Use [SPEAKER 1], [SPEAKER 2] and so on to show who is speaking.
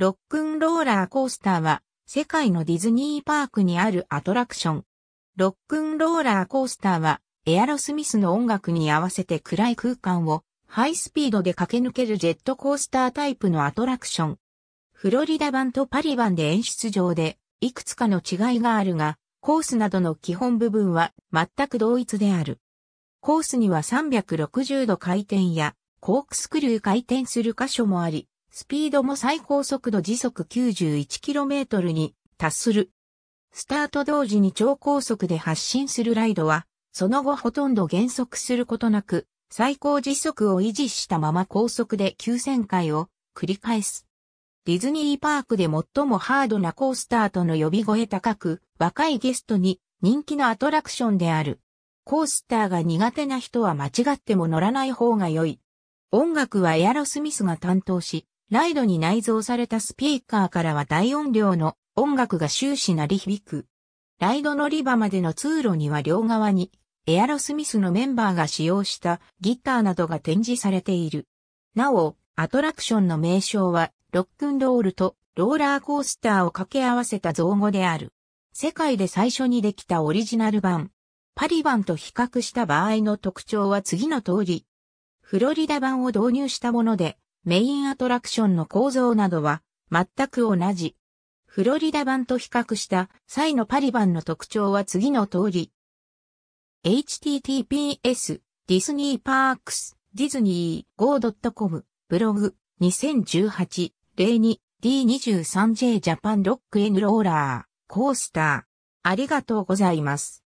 [SPEAKER 1] ロックンローラーコースターは世界のディズニーパークにあるアトラクション。ロックンローラーコースターはエアロスミスの音楽に合わせて暗い空間をハイスピードで駆け抜けるジェットコースタータイプのアトラクション。フロリダ版とパリ版で演出上でいくつかの違いがあるが、コースなどの基本部分は全く同一である。コースには360度回転やコークスクリュー回転する箇所もあり、スピードも最高速度時速 91km に達する。スタート同時に超高速で発進するライドは、その後ほとんど減速することなく、最高時速を維持したまま高速で急旋回を繰り返す。ディズニーパークで最もハードなコースターとの呼び声高く、若いゲストに人気のアトラクションである。コースターが苦手な人は間違っても乗らない方が良い。音楽はエアロスミスが担当し、ライドに内蔵されたスピーカーからは大音量の音楽が終始鳴り響く。ライド乗り場までの通路には両側にエアロスミスのメンバーが使用したギターなどが展示されている。なお、アトラクションの名称はロックンロールとローラーコースターを掛け合わせた造語である。世界で最初にできたオリジナル版。パリ版と比較した場合の特徴は次の通り。フロリダ版を導入したもので、メインアトラクションの構造などは全く同じ。フロリダ版と比較した際のパリ版の特徴は次の通り。https ディズニーパークスディズニー go.com ブログ 2018-02-D23J ジャパンロックエンローラーコースターありがとうございます。